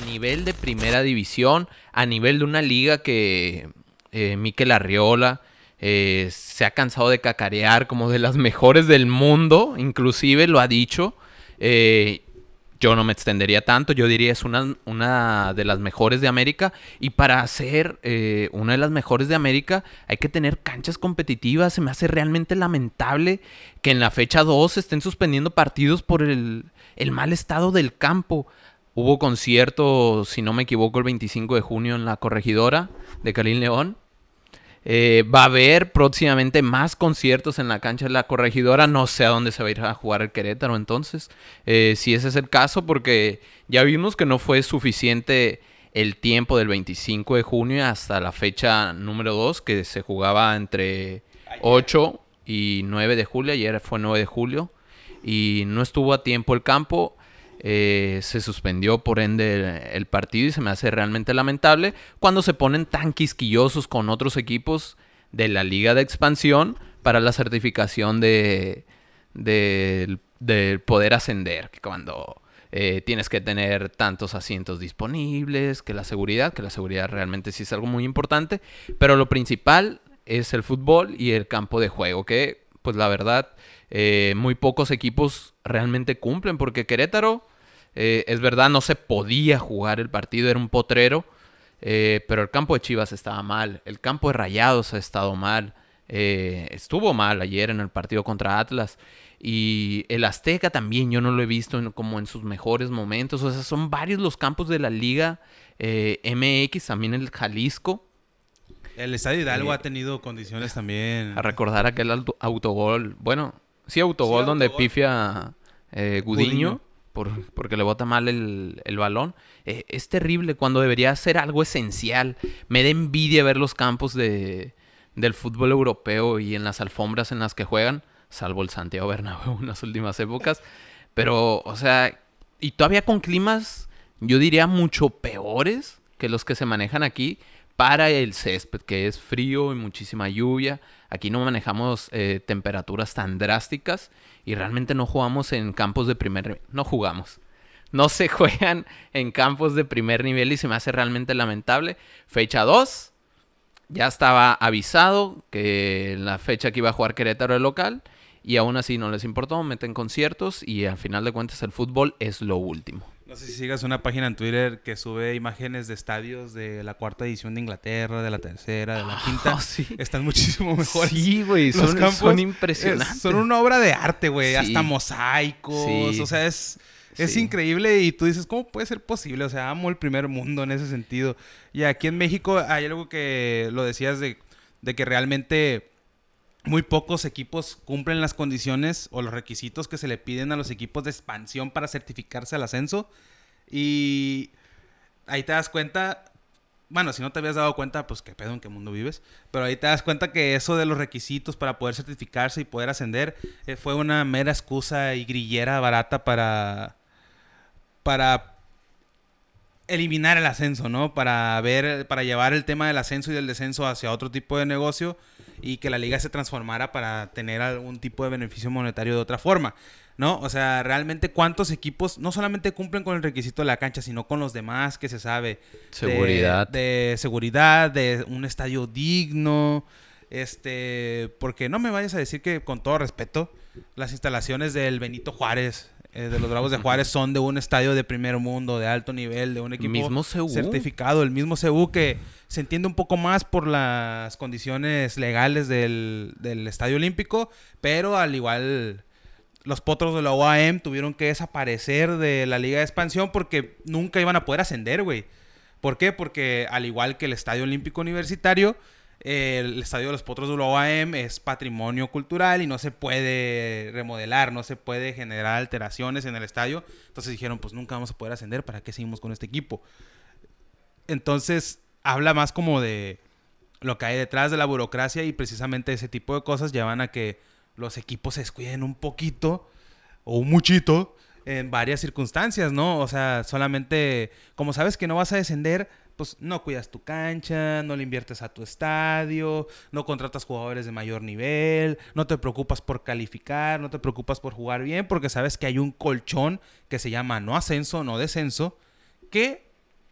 a nivel de primera división, a nivel de una liga que eh, Miquel Arriola eh, se ha cansado de cacarear como de las mejores del mundo, inclusive lo ha dicho. Eh, yo no me extendería tanto, yo diría es una, una de las mejores de América. Y para ser eh, una de las mejores de América hay que tener canchas competitivas. Se me hace realmente lamentable que en la fecha 2 estén suspendiendo partidos por el, el mal estado del campo. Hubo concierto, si no me equivoco, el 25 de junio en la corregidora de Calín León. Eh, va a haber próximamente más conciertos en la cancha de la corregidora. No sé a dónde se va a ir a jugar el Querétaro entonces. Eh, si ese es el caso, porque ya vimos que no fue suficiente el tiempo del 25 de junio hasta la fecha número 2, que se jugaba entre 8 y 9 de julio. Ayer fue 9 de julio. Y no estuvo a tiempo el campo. Eh, se suspendió por ende el, partido y se me hace realmente lamentable cuando se ponen tan quisquillosos con otros equipos de la liga de expansión para la certificación de, poder ascender, cuando eh, tienes que tener tantos asientos disponibles, que la seguridad, que la seguridad realmente sí es algo muy importante, pero lo principal es el fútbol y el campo de juego, que pues la verdad eh, muy pocos equipos realmente cumplen, porque Querétaro eh, es verdad, no se podía jugar el partido, era un potrero, eh, pero el campo de Chivas estaba mal, el campo de Rayados ha estado mal, eh, estuvo mal ayer en el partido contra Atlas. Y el Azteca también yo no lo he visto como en sus mejores momentos. O sea, son varios los campos de la Liga MX, también el Jalisco, el Estadio Hidalgo ha tenido condiciones también. A recordar aquel autogol. Bueno, sí, autogol donde pifia Gudiño porque le bota mal el, balón. E, es terrible cuando debería ser algo esencial. Me da envidia ver los campos de, del fútbol europeo y en las alfombras en las que juegan, salvo el Santiago Bernabéu en las últimas épocas. Pero, o sea, y todavía con climas, yo diría, mucho peores que los que se manejan aquí para el césped, que es frío y muchísima lluvia. Aquí no manejamos eh, temperaturas tan drásticas y realmente no jugamos en campos de primer nivel. No jugamos. No se juegan en campos de primer nivel y se me hace realmente lamentable. Fecha 2. Ya estaba avisado que la fecha que iba a jugar Querétaro el local y aún así no les importó, meten conciertos y al final de cuentas el fútbol es lo último. No sé si sigas una página en Twitter que sube imágenes de estadios de la cuarta edición de Inglaterra, de la tercera, de la ah, quinta. Oh, Están muchísimo mejor Sí, güey. Son, impresionantes. son una obra de arte, güey. Hasta mosaicos. O sea, es... Es increíble y tú dices, ¿cómo puede ser posible? O sea, amo el primer mundo en ese sentido. Y aquí en México hay algo que lo decías de, de que realmente muy pocos equipos cumplen las condiciones o los requisitos que se le piden a los equipos de expansión para certificarse al ascenso. Y ahí te das cuenta, bueno, si no te habías dado cuenta, pues qué pedo, en qué mundo vives. Pero ahí te das cuenta que eso de los requisitos para poder certificarse y poder ascender eh, fue una mera excusa y grillera barata para, para eliminar el ascenso, ¿no? Para ver, para llevar el tema del ascenso y del descenso hacia otro tipo de negocio y que la liga se transformara para tener algún tipo de beneficio monetario de otra forma, ¿no? O sea, realmente cuántos equipos no solamente cumplen con el requisito de la cancha, sino con los demás que se sabe. Seguridad. De, seguridad, de un estadio digno, este, porque no me vayas a decir que con todo respeto, las instalaciones del Benito Juárez eh, de los Bravos de Juárez son de un estadio de primer mundo, de alto nivel, de un equipo certificado, el mismo CU que se entiende un poco más por las condiciones legales del, estadio olímpico, pero al igual los potros de la OAM tuvieron que desaparecer de la liga de expansión porque nunca iban a poder ascender, güey. ¿Por qué? Porque al igual que el estadio olímpico universitario, el estadio de los Potros de UAM es patrimonio cultural y no se puede remodelar, no se puede generar alteraciones en el estadio. Entonces dijeron, pues nunca vamos a poder ascender, ¿para qué seguimos con este equipo? Entonces habla más como de lo que hay detrás de la burocracia y precisamente ese tipo de cosas llevan a que los equipos se descuiden un poquito o un muchito en varias circunstancias, ¿no? O sea, solamente como sabes que no vas a descender, pues no cuidas tu cancha, no le inviertes a tu estadio, no contratas jugadores de mayor nivel, no te preocupas por calificar, no te preocupas por jugar bien, porque sabes que hay un colchón que se llama no ascenso, no descenso, que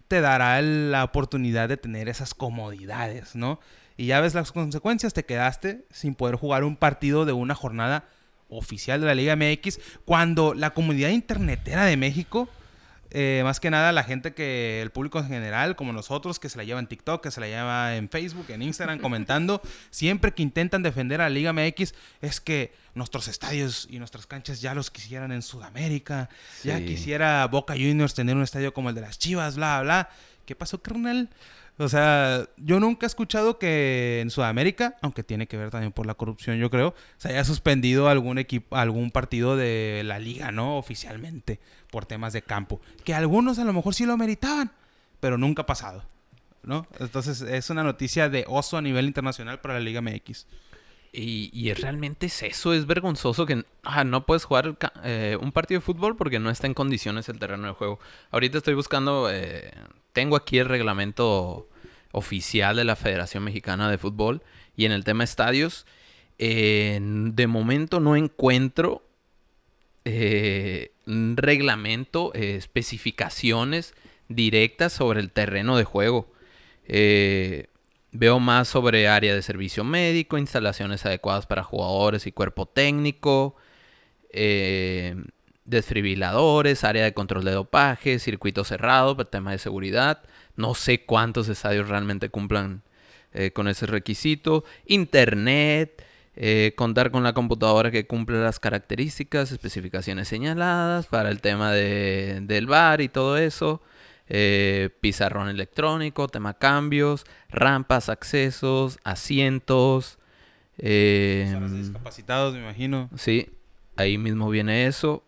te dará la oportunidad de tener esas comodidades, ¿no? Y ya ves las consecuencias, te quedaste sin poder jugar un partido de una jornada oficial de la Liga MX cuando la comunidad internetera de México eh, más que nada la gente que, el público en general, como nosotros, que se la lleva en TikTok, que se la lleva en Facebook, en Instagram, comentando, siempre que intentan defender a la Liga MX, es que nuestros estadios y nuestras canchas ya los quisieran en Sudamérica, ya quisiera Boca Juniors tener un estadio como el de las Chivas, bla, bla. ¿Qué pasó, carnal? O sea, yo nunca he escuchado que en Sudamérica, aunque tiene que ver también por la corrupción, yo creo, se haya suspendido algún equipo, algún partido de la liga, ¿no? Oficialmente, por temas de campo. Que algunos a lo mejor sí lo meritaban, pero nunca ha pasado, ¿no? Entonces es una noticia de oso a nivel internacional para la Liga MX. Y, realmente es eso, es vergonzoso que ah, no puedes jugar eh, un partido de fútbol porque no está en condiciones el terreno de juego. Ahorita estoy buscando, eh, tengo aquí el reglamento oficial de la Federación Mexicana de Fútbol y en el tema estadios, eh, de momento no encuentro un reglamento, especificaciones directas sobre el terreno de juego. Eh, Veo más sobre área de servicio médico, instalaciones adecuadas para jugadores y cuerpo técnico, eh, desfibriladores, área de control de dopaje, circuito cerrado para tema de seguridad. No sé cuántos estadios realmente cumplan eh, con ese requisito. Internet, eh, contar con la computadora que cumple las características, especificaciones señaladas para el tema del bar y todo eso. Eh, pizarrón electrónico, tema cambios, rampas, accesos, asientos. Eh, discapacitados, me imagino. Sí, ahí mismo viene eso.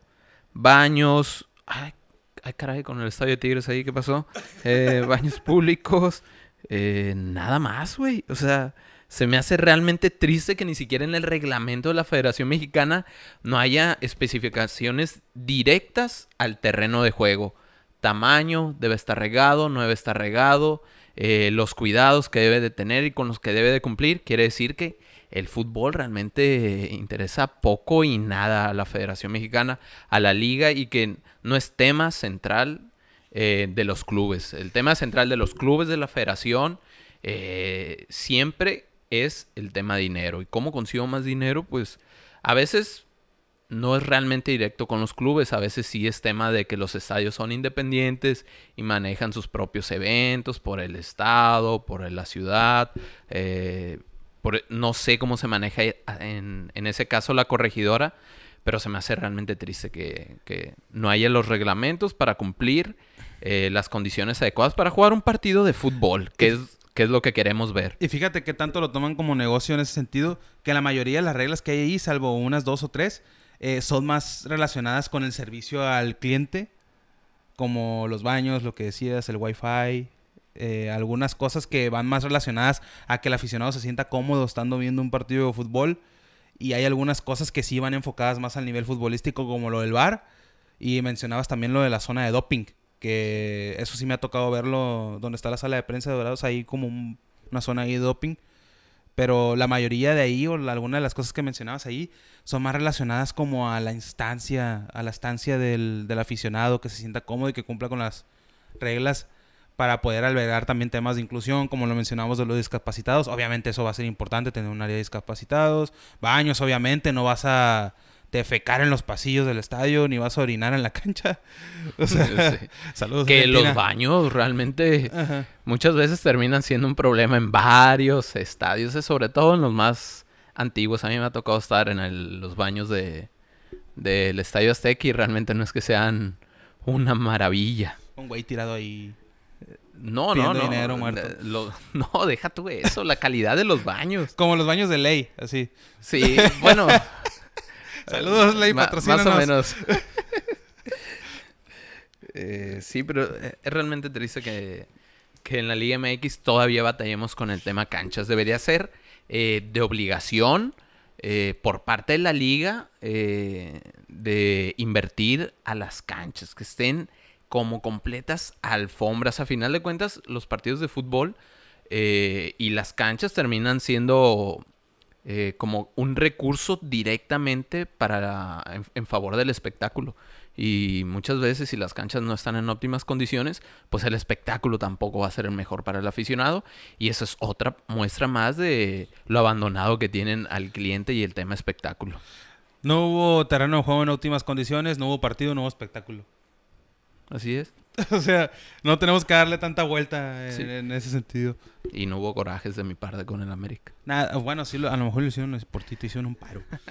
Baños. Ay, ay caray, con el estadio de Tigres ahí, ¿qué pasó? Eh, baños públicos. Eh, nada más, güey. O sea, se me hace realmente triste que ni siquiera en el reglamento de la Federación Mexicana no haya especificaciones directas al terreno de juego tamaño debe estar regado, no debe estar regado, eh, los cuidados que debe de tener y con los que debe de cumplir. Quiere decir que el fútbol realmente eh, interesa poco y nada a la Federación Mexicana, a la liga y que no es tema central eh, de los clubes. El tema central de los clubes de la federación siempre es el tema dinero. ¿Y cómo consigo más dinero? Pues a veces no es realmente directo con los clubes, a veces sí es tema de que los estadios son independientes y manejan sus propios eventos por el estado, por la ciudad. Eh, no sé cómo se maneja en, ese caso la corregidora, pero se me hace realmente triste que, que no haya los reglamentos para cumplir eh, las condiciones adecuadas para jugar un partido de fútbol, que es que es lo que queremos ver. Y fíjate que tanto lo toman como negocio en ese sentido, que la mayoría de las reglas que hay ahí, salvo unas dos o tres, eh, son más relacionadas con el servicio al cliente, como los baños, lo que decías, el wifi, eh, algunas cosas que van más relacionadas a que el aficionado se sienta cómodo estando viendo un partido de fútbol. Y hay algunas cosas que sí van enfocadas más al nivel futbolístico, como lo del bar. Y mencionabas también lo de la zona de doping, que eso sí me ha tocado verlo donde está la sala de prensa de Dorados, ahí como una zona ahí de doping pero la mayoría de ahí o alguna de las cosas que mencionabas ahí son más relacionadas como a la instancia, a la estancia del, del aficionado que se sienta cómodo y que cumpla con las reglas para poder albergar también temas de inclusión, como lo mencionamos de los discapacitados. Obviamente eso va a ser importante, tener un área de discapacitados, baños, obviamente, no vas a ...te fecar en los pasillos del estadio, ni vas a orinar en la cancha. saludos. Que los baños realmente muchas veces terminan siendo un problema en varios estadios, eh, sobre todo en los más antiguos. A mí me ha tocado estar en los baños de, del Estadio Azteca y realmente no es que sean una maravilla. Un güey tirado ahí. Eh, no, no, no. no, deja tú eso, la calidad de los baños. Como los baños de ley, así. Sí, bueno, Saludos, Ley, patrocínanos. Más o menos. Eh, sí, pero eh, es realmente triste que, que en la Liga MX todavía batallemos con el tema canchas. Debería ser eh, de obligación por parte de la liga de invertir a las canchas, que estén como completas alfombras. A final de cuentas, los partidos de fútbol y las canchas terminan siendo eh, como un recurso directamente para en, favor del espectáculo. Y muchas veces si las canchas no están en óptimas condiciones, pues el espectáculo tampoco va a ser el mejor para el aficionado. Y eso es otra muestra más de lo abandonado que tienen al cliente y el tema espectáculo. No hubo terreno de juego en óptimas condiciones, no hubo partido, no hubo espectáculo. Así es. o sea, no tenemos que darle tanta vuelta en, ese sentido. Y no hubo corajes de mi parte con el América. Nada, bueno, sí, a lo mejor le hicieron por ti, te hicieron un paro.